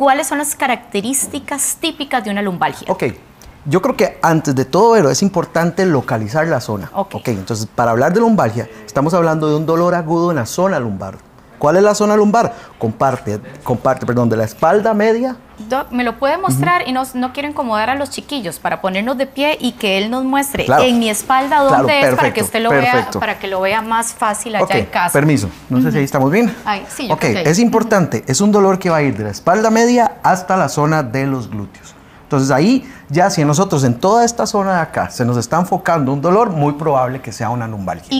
¿cuáles son las características típicas de una lumbalgia? Ok, yo creo que antes de todo pero es importante localizar la zona. Ok. entonces, para hablar de lumbalgia, estamos hablando de un dolor agudo en la zona lumbar. ¿Cuál es la zona lumbar? Comparte, comparte, perdón, de la espalda media. me lo puede mostrar y no, no, quiero incomodar a los chiquillos para ponernos de pie y que él nos muestre en mi espalda dónde es para que usted lo vea, para que lo vea más fácil allá en casa. Permiso, no sé si ahí estamos bien. Ay, sí, ok, es importante, es un dolor que va a ir de la espalda media hasta la zona de los glúteos. Entonces ahí ya si nosotros en toda esta zona de acá se nos está enfocando un dolor, muy probable que sea una lumbalgia.